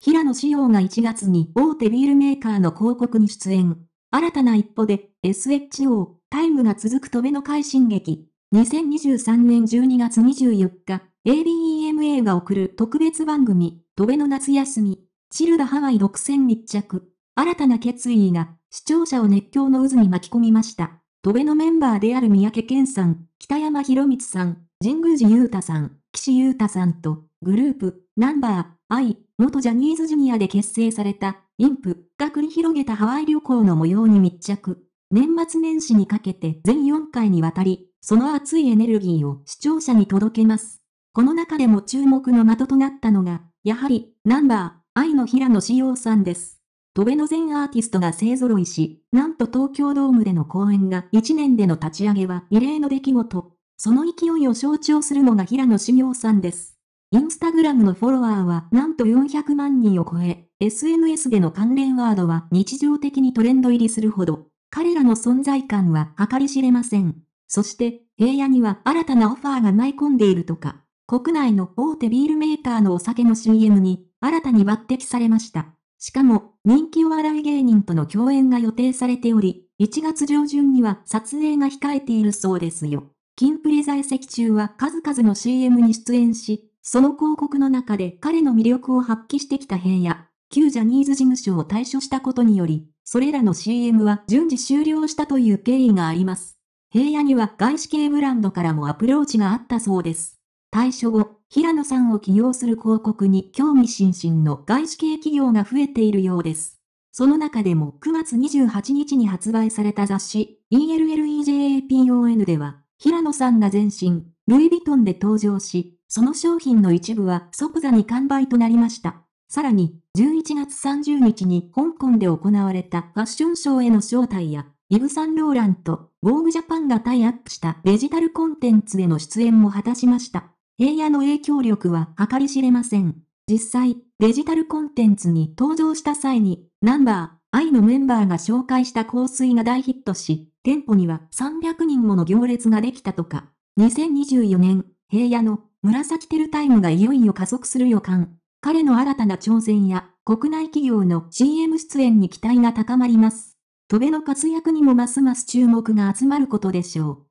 平野紫耀が1月に大手ビールメーカーの広告に出演。新たな一歩で SHO タイムが続くとべの快進撃。2023年12月24日、ABEMA が送る特別番組、とべの夏休み、チルダハワイ独占密着。新たな決意が視聴者を熱狂の渦に巻き込みました。とべのメンバーである三宅健さん、北山博光さん、神宮寺裕太さん、岸優太さんと、グループ、ナンバー、愛、元ジャニーズジュニアで結成された、インプが繰り広げたハワイ旅行の模様に密着。年末年始にかけて全4回にわたり、その熱いエネルギーを視聴者に届けます。この中でも注目の的となったのが、やはり、ナンバー、愛の平野紫耀さんです。戸辺の全アーティストが勢揃いし、なんと東京ドームでの公演が1年での立ち上げは異例の出来事。その勢いを象徴するのが平野紫耀さんです。インスタグラムのフォロワーはなんと400万人を超え、SNS での関連ワードは日常的にトレンド入りするほど、彼らの存在感は計り知れません。そして、平野には新たなオファーが舞い込んでいるとか、国内の大手ビールメーカーのお酒の CM に新たに抜擢されました。しかも、人気お笑い芸人との共演が予定されており、1月上旬には撮影が控えているそうですよ。キンプリ在籍中は数々の CM に出演し、その広告の中で彼の魅力を発揮してきた平野、旧ジャニーズ事務所を退所したことにより、それらの CM は順次終了したという経緯があります。平野には外資系ブランドからもアプローチがあったそうです。退所後、平野さんを起用する広告に興味津々の外資系企業が増えているようです。その中でも9月28日に発売された雑誌 ELLEJAPON では、平野さんが前身、ルイ・ヴィトンで登場し、その商品の一部は即座に完売となりました。さらに、11月30日に香港で行われたファッションショーへの招待や、イブ・サンローランと、ボーグジャパンがタイアップしたデジタルコンテンツへの出演も果たしました。平野の影響力は計り知れません。実際、デジタルコンテンツに登場した際に、ナンバー、愛のメンバーが紹介した香水が大ヒットし、店舗には300人もの行列ができたとか、2024年、平野の紫テルタイムがいよいよ加速する予感。彼の新たな挑戦や、国内企業の CM 出演に期待が高まります。戸辺の活躍にもますます注目が集まることでしょう。